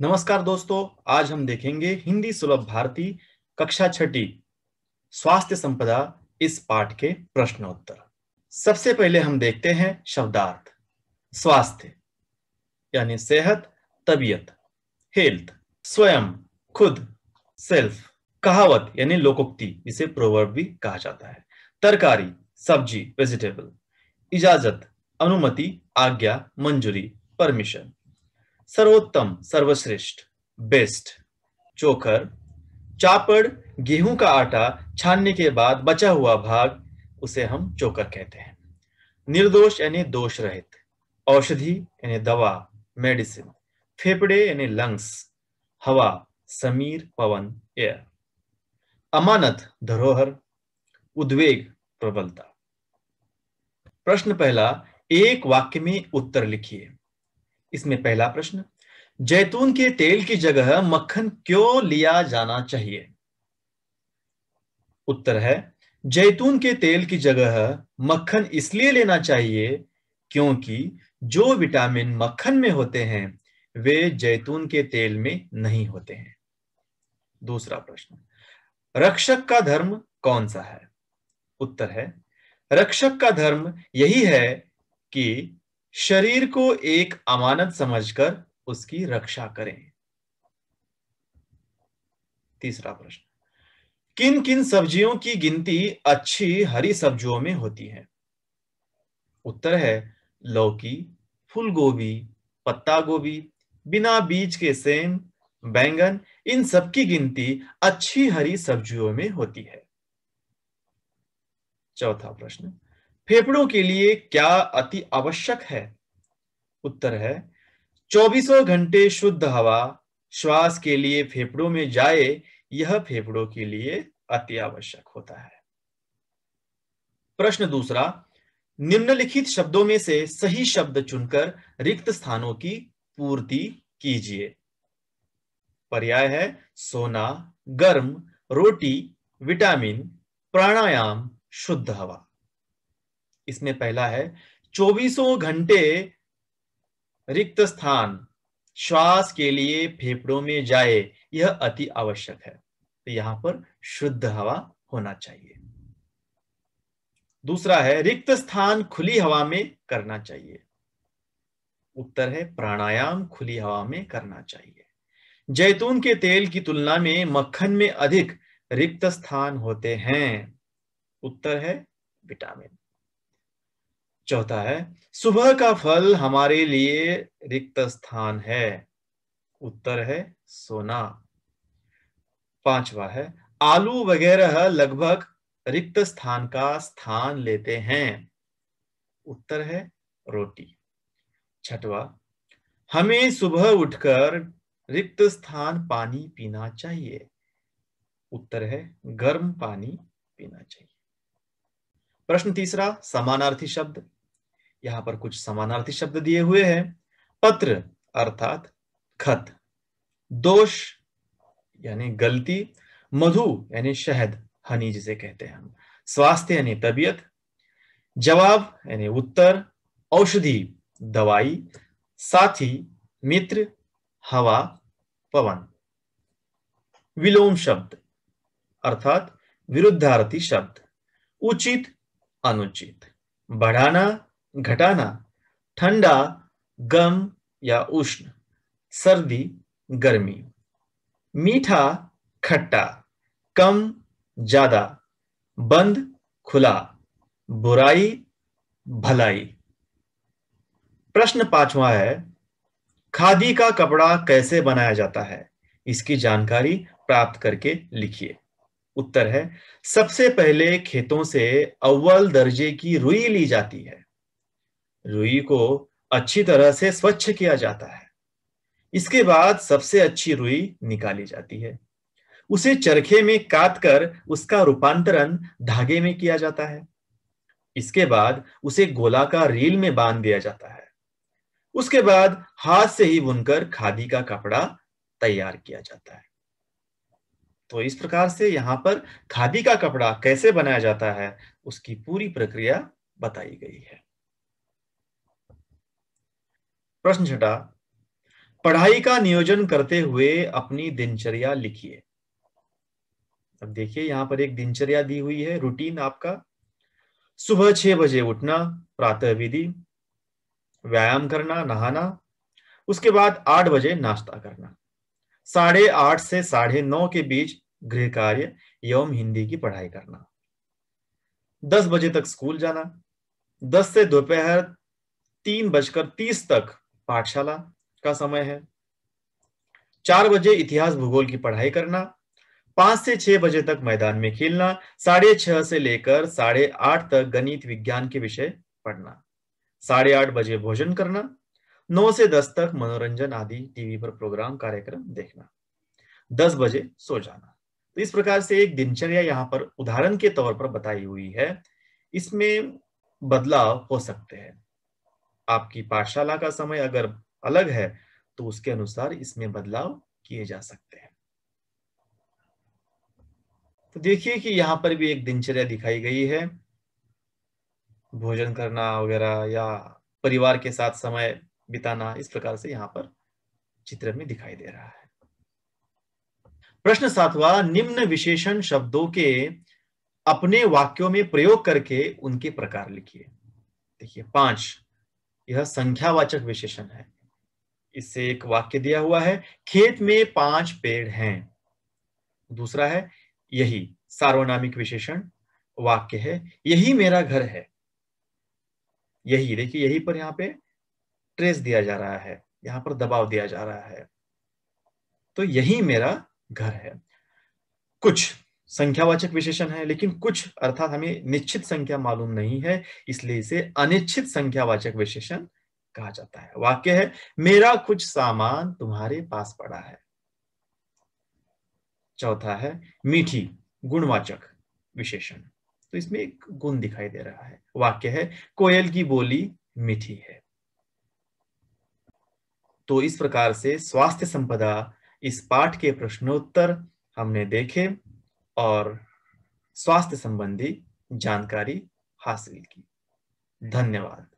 नमस्कार दोस्तों आज हम देखेंगे हिंदी सुलभ भारती कक्षा छठी स्वास्थ्य संपदा इस पाठ के प्रश्नोत्तर सबसे पहले हम देखते हैं शब्दार्थ स्वास्थ्य यानी सेहत तबीयत हेल्थ स्वयं खुद सेल्फ कहावत यानी लोकोक्ति इसे प्रोवर्ब भी कहा जाता है तरकारी सब्जी वेजिटेबल इजाजत अनुमति आज्ञा मंजूरी परमिशन सर्वोत्तम सर्वश्रेष्ठ बेस्ट चोखर चापड़ गेहूं का आटा छानने के बाद बचा हुआ भाग उसे हम चोकर कहते हैं निर्दोष यानी दोष रहित औषधि यानी दवा मेडिसिन फेफड़े यानी लंग्स हवा समीर पवन एयर अमानत धरोहर उद्वेग प्रबलता प्रश्न पहला एक वाक्य में उत्तर लिखिए इसमें पहला प्रश्न जैतून के तेल की जगह मक्खन क्यों लिया जाना चाहिए उत्तर है जैतून के तेल की जगह मक्खन इसलिए लेना चाहिए क्योंकि जो विटामिन मक्खन में होते हैं वे जैतून के तेल में नहीं होते हैं दूसरा प्रश्न रक्षक का धर्म कौन सा है उत्तर है रक्षक का धर्म यही है कि शरीर को एक अमानत समझकर उसकी रक्षा करें तीसरा प्रश्न किन किन सब्जियों की गिनती अच्छी हरी सब्जियों में होती है उत्तर है लौकी फूलगोभी पत्ता गोभी बिना बीज के सेम बैंगन इन सब की गिनती अच्छी हरी सब्जियों में होती है चौथा प्रश्न फेफड़ों के लिए क्या अति आवश्यक है उत्तर है चौबीसों घंटे शुद्ध हवा श्वास के लिए फेफड़ों में जाए यह फेफड़ों के लिए अति आवश्यक होता है प्रश्न दूसरा निम्नलिखित शब्दों में से सही शब्द चुनकर रिक्त स्थानों की पूर्ति कीजिए पर्याय है सोना गर्म रोटी विटामिन प्राणायाम शुद्ध हवा इसमें पहला है चौबीसों घंटे रिक्त स्थान श्वास के लिए फेफड़ों में जाए यह अति आवश्यक है तो यहां पर शुद्ध हवा होना चाहिए दूसरा है रिक्त स्थान खुली हवा में करना चाहिए उत्तर है प्राणायाम खुली हवा में करना चाहिए जैतून के तेल की तुलना में मक्खन में अधिक रिक्त स्थान होते हैं उत्तर है विटामिन चौथा है सुबह का फल हमारे लिए रिक्त स्थान है उत्तर है सोना पांचवा है आलू वगैरह लगभग रिक्त स्थान का स्थान लेते हैं उत्तर है रोटी छठवा हमें सुबह उठकर रिक्त स्थान पानी पीना चाहिए उत्तर है गर्म पानी पीना चाहिए प्रश्न तीसरा समानार्थी शब्द यहां पर कुछ समानार्थी शब्द दिए हुए हैं पत्र अर्थात खत दोष यानी गलती मधु यानी शहद हनी जिसे कहते हैं हम स्वास्थ्य यानी तबियत जवाब यानी उत्तर औषधि दवाई साथी मित्र हवा पवन विलोम शब्द अर्थात विरुद्धार्थी शब्द उचित अनुचित बढ़ाना घटाना ठंडा गम या उष्ण सर्दी गर्मी मीठा खट्टा कम ज्यादा बंद खुला बुराई भलाई प्रश्न पांचवा है खादी का कपड़ा कैसे बनाया जाता है इसकी जानकारी प्राप्त करके लिखिए उत्तर है सबसे पहले खेतों से अव्वल दर्जे की रुई ली जाती है रुई को अच्छी तरह से स्वच्छ किया जाता है इसके बाद सबसे अच्छी रुई निकाली जाती है उसे चरखे में काट कर उसका रूपांतरण धागे में किया जाता है इसके बाद उसे गोलाकार रील में बांध दिया जाता है उसके बाद हाथ से ही बुनकर खादी का कपड़ा तैयार किया जाता है तो इस प्रकार से यहाँ पर खादी का कपड़ा कैसे बनाया जाता है उसकी पूरी प्रक्रिया बताई गई है प्रश्न छठा पढ़ाई का नियोजन करते हुए अपनी दिनचर्या लिखिए अब देखिए यहां पर एक दिनचर्या दी हुई है रूटीन आपका सुबह छह बजे उठना प्रातः विधि व्यायाम करना नहाना उसके बाद आठ बजे नाश्ता करना साढ़े आठ से साढ़े नौ के बीच गृह कार्य एवं हिंदी की पढ़ाई करना दस बजे तक स्कूल जाना दस से दोपहर तीन बजकर तीस तक पाठशाला का समय है चार बजे इतिहास भूगोल की पढ़ाई करना पांच से छह बजे तक मैदान में खेलना साढ़े छह से लेकर साढ़े आठ तक गणित विज्ञान के विषय पढ़ना साढ़े आठ बजे भोजन करना नौ से दस तक मनोरंजन आदि टीवी पर प्रोग्राम कार्यक्रम देखना दस बजे सो जाना तो इस प्रकार से एक दिनचर्या यहाँ पर उदाहरण के तौर पर बताई हुई है इसमें बदलाव हो सकते हैं आपकी पाठशाला का समय अगर अलग है तो उसके अनुसार इसमें बदलाव किए जा सकते हैं तो देखिए कि यहाँ पर भी एक दिनचर्या दिखाई गई है भोजन करना वगैरह या परिवार के साथ समय बिताना इस प्रकार से यहाँ पर चित्र में दिखाई दे रहा है प्रश्न सातवा निम्न विशेषण शब्दों के अपने वाक्यों में प्रयोग करके उनके प्रकार लिखिए देखिए पांच यह संख्यावाचक विशेषण है इससे एक वाक्य दिया हुआ है खेत में पांच पेड़ हैं दूसरा है यही सार्वनामिक विशेषण वाक्य है यही मेरा घर है यही देखिए यही पर यहाँ पे ट्रेस दिया जा रहा है यहाँ पर दबाव दिया जा रहा है तो यही मेरा घर है कुछ संख्यावाचक विशेषण है लेकिन कुछ अर्थात हमें निश्चित संख्या मालूम नहीं है इसलिए इसे अनिश्चित संख्यावाचक विशेषण कहा जाता है वाक्य है मेरा कुछ सामान तुम्हारे पास पड़ा है चौथा है मीठी गुणवाचक विशेषण तो इसमें एक गुण दिखाई दे रहा है वाक्य है कोयल की बोली मीठी है तो इस प्रकार से स्वास्थ्य संपदा इस पाठ के प्रश्नोत्तर हमने देखे और स्वास्थ्य संबंधी जानकारी हासिल की धन्यवाद